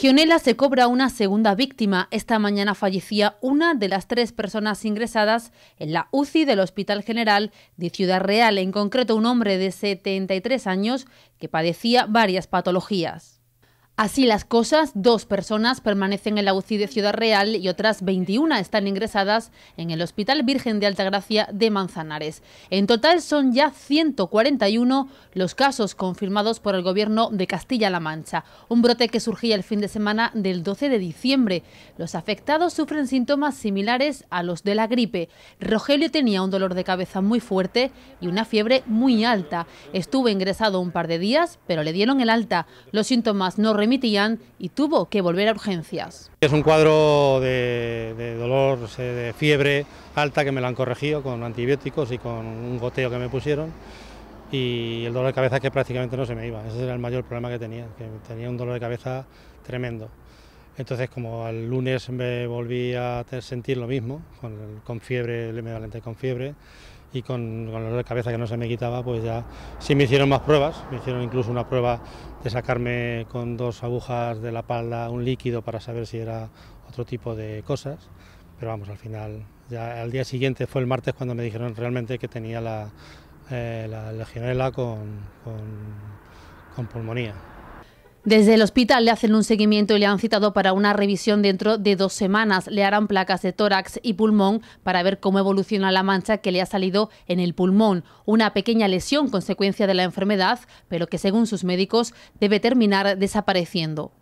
Gionela se cobra una segunda víctima. Esta mañana fallecía una de las tres personas ingresadas en la UCI del Hospital General de Ciudad Real, en concreto un hombre de 73 años que padecía varias patologías. Así las cosas, dos personas permanecen en la UCI de Ciudad Real y otras 21 están ingresadas en el Hospital Virgen de Altagracia de Manzanares. En total son ya 141 los casos confirmados por el Gobierno de Castilla-La Mancha, un brote que surgía el fin de semana del 12 de diciembre. Los afectados sufren síntomas similares a los de la gripe. Rogelio tenía un dolor de cabeza muy fuerte y una fiebre muy alta. Estuvo ingresado un par de días, pero le dieron el alta. Los síntomas no y tuvo que volver a urgencias. Es un cuadro de, dolor, de fiebre alta que me lo han corregido con antibióticos y con un goteo que me pusieron y el dolor de cabeza que prácticamente no se me iba. Ese era el mayor problema que tenía, que tenía un dolor de cabeza tremendo. Entonces, como al lunes me volví a sentir lo mismo, con, con fiebre, me equivalente con fiebre, y con, con dolor de cabeza que no se me quitaba, pues ya sí me hicieron más pruebas, me hicieron incluso una prueba de sacarme con dos agujas de la palda un líquido para saber si era otro tipo de cosas, pero vamos, al final, ya al día siguiente fue el martes cuando me dijeron realmente que tenía la, eh, legionela con pulmonía. Desde el hospital le hacen un seguimiento y le han citado para una revisión dentro de dos semanas. Le harán placas de tórax y pulmón para ver cómo evoluciona la mancha que le ha salido en el pulmón. Una pequeña lesión consecuencia de la enfermedad, pero que según sus médicos debe terminar desapareciendo.